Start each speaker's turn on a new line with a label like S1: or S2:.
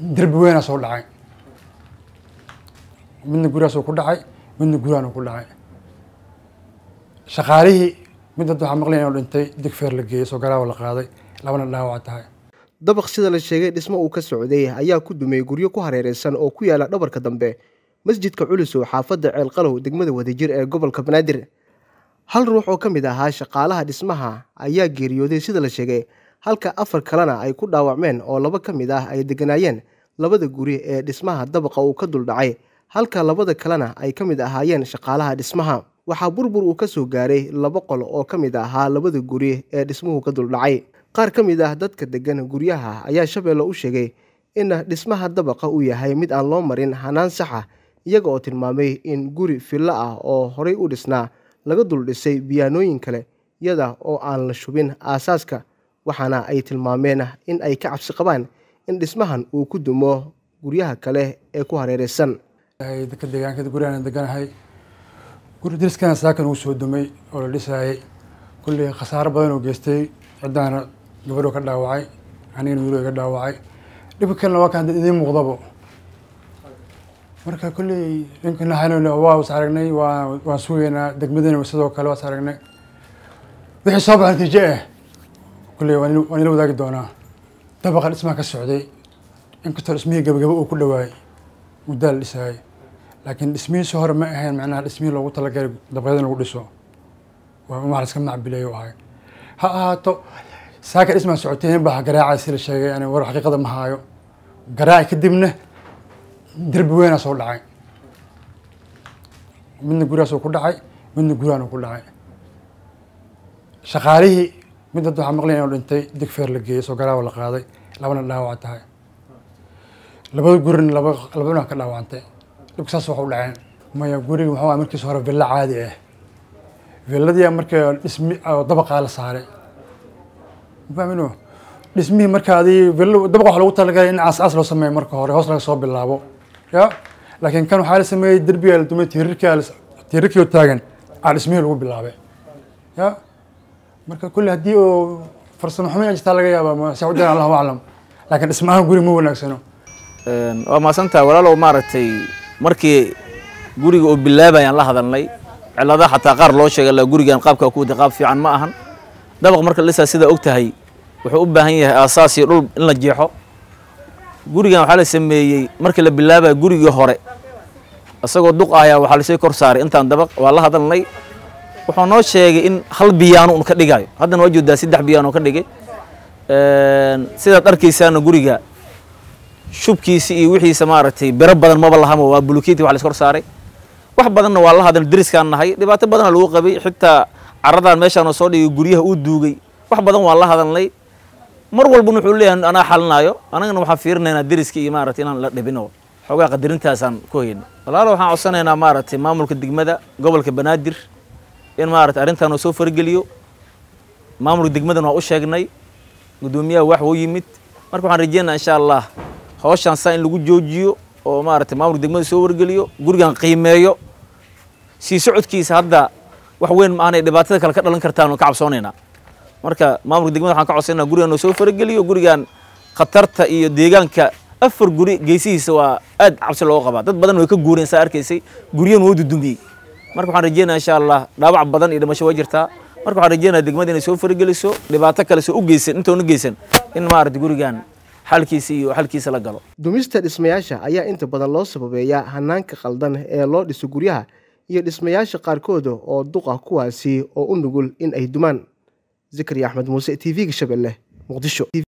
S1: derbi weynaa soo dhacay midna guryaasuu ku dhacay midna guryaanu ku dhacay shaqaalihii mid hadda waxaa maqlaya inuu dhintay digfeer la geeyey soo garaawa la qaaday labana dhaawaca tahay
S2: dabaq sida la sheegay dhismo uu ka socday ayaa ku dumay guryo ku hareereysan oo ku yaala dhabarka dambe masjidka culusow xaafadda ceelqalow degmada wadajir ee gobolka banaadir hal ruux oo ka mid ahaa shaqaalaha dhismaha ayaa geeriyooday sida la sheegay halka afar kalena ay ku dhaawacmeen oo laba ka mid ah ay degganaayeen labada guri ee dhismaha dabaqa uu ka duldhacay halka labada kalena ay ka mid ahaayeen shaqaalaha dhismaha waxaa burbur uu ka soo gaaray laba qol oo ka mid ahaa labada guri ee dhismuhu ka duldhacay qaar ka mid ah dadka deggan guryaha ayaa shabeelle u sheegay in dhismaha dabaqa uu yahay mid aan loo marin hanaan saxa ah, iyaga oo tilmaamay in guri fillo ah oo horay u dhisnaa laga dul dhisay biyaanooyin kale iyada oo aan la shubin aasaaska waxaana ay tilmaameen ah in ay ka cabsi qabaan in dhismahan uu ku
S1: dumo guryaha kale ee ku hareereysan dadka deegaankeed guryahan deganahay guri dariskana saakan uu soo dumay oo la dhisaayay kullii khasaaro badan oo geystay ciddaana gabadhoo ka dhaawacay anigana wiiloo iga dhaawacay dhibka kalena waa kaan idiin muuqdabo marka kulley dhinkanahal waa is aragnay waa waan sugaynaa degmadana sidoo kale waa aragnay wixii soo baxa natiijo ah kulley waan ila wadaagi doonaa dabaqa dhismaa ka socday inkastoo dhismihii gabagabo uu ku dhawaayay muddaa la dhisaayay laakiin dhismihiisi hore ma ahayn macnaha dhismihii loogu talagalay dabaqyada lagu dhiso waa iska macbileeyo ahay ha ahaato saaka dhismaa socotay nin baa garaacay si la sheegay ani war xaqiiqada ma haayo garaacay kadibna derbi weynaa soo dhacay midna guryaasuu ku dhacay midna guryaanu ku dhacay shaqaalihii mid dad waxaa maqlaya inuu dhintay digfeer la geeyey soo garaawa la qaaday labana dhaawaca tahay labada gurina laba laba ka dhaawacantay dhibka saas waxa u dhaceen maya guriga waxaa waay markiis hore villa caadi ah villadii marka dhismi dabaqaa la saaray mafahmino dhismihii marka adii villa dabaqa waxa lagu talagalay in caas loo sameeyo marka hore hoos laga soo bilaabo ya laakiin kan waxaa la sameeyey derbiga la dumay tiirarkaa tiirarkii oo taagan aa dhismihii lagu bilaabay ya marka kulle haddii oo farsamo xumina jirtaa laga yaaba msaudan allahu aclam laakiin dhismahaan guri ma wanaagsano
S3: waa mahadsantaha walaalow maaragtay markii guriga oo bilaabayaan la hadalnay ciladaha xataa qaar loo sheega la gurigan qaabkaa kuwada qaab fiican ma ahan dabaq marka lisaa sidaa og tahay wuxuu u baahan yahay aasaas iyo dhul in la jeexo gurigan waxaa la sameeyey markii la bilaabaya gurigii hore isagoo duq ayaa waxaa lasii kor saaray intaan dabaq waa la hadalnay wuxuu noo sheegay in hal biyaano un ka dhigayo haddana waa joodaa saddex biyaano ka dhigay sidaad arkaysaana guriga shubkiisa iyo wixiisa maaragtay biro badan maba lahamo waa bulukeeti wax la saaray wax badanna waa la hadal dariskaan nahay dhibaato badanna lagu qabay xitaa caradan meeshaanoo soo dhigay guryaha uu duugay wax badan waa la hadalnay mar walbana wuxuu leeyahay anaa xalinaayo anagana waxaan fiirinaynaa dariska iyo maaragtay inaan la dhibino xoogaa qadarintaasaan ku hayna walaalo waxaan codsanaynaa maaragtay maamulka degmada gobolka banaadir in maarata arrintaan oo soo fargeliyo maamulka degmadan waa u sheegnay guddoomiyaha wax u yimid marka waxaan rajeynaa insha allah howshaan saa in lagu joojiyo oo maarata maamulka degmada soo wargeliyo gurigan qiimeeyo sii socodkiisa hadda wax weyn maaanay dhibaatada kale ka dhalan kartaan oo ka cabsoonaynaa marka maamulka degmada waxaan ka codsanaa gurigan oo soo fargeliyo gurigan khatarta iyo deegaanka afar guri geesihiisa waa aad cabsi looga qabaa dad badan way ka guureen saa arkaysay guryan woo dudumiyey marka waxaan rajeynaa insha allah dhaawac badan iyo dhimasho way jirtaa marka waxaan rajeynaa degmada inay soo farageliso dhibaato kale soo u geysan intoona geysan in maarata gurigan xalkiisa iyo xalkiisa la galo
S2: dumista dhismayaasha ayaa inta badan loo sababeeyaa hanaanka qaldan ee loo dhiso guryaha iyo dhismayaasha qaarkooda oo duqa kuwaasi oo u nugul in ay dumaan zikri axmed muuse t v-ga shabeelle muqdisho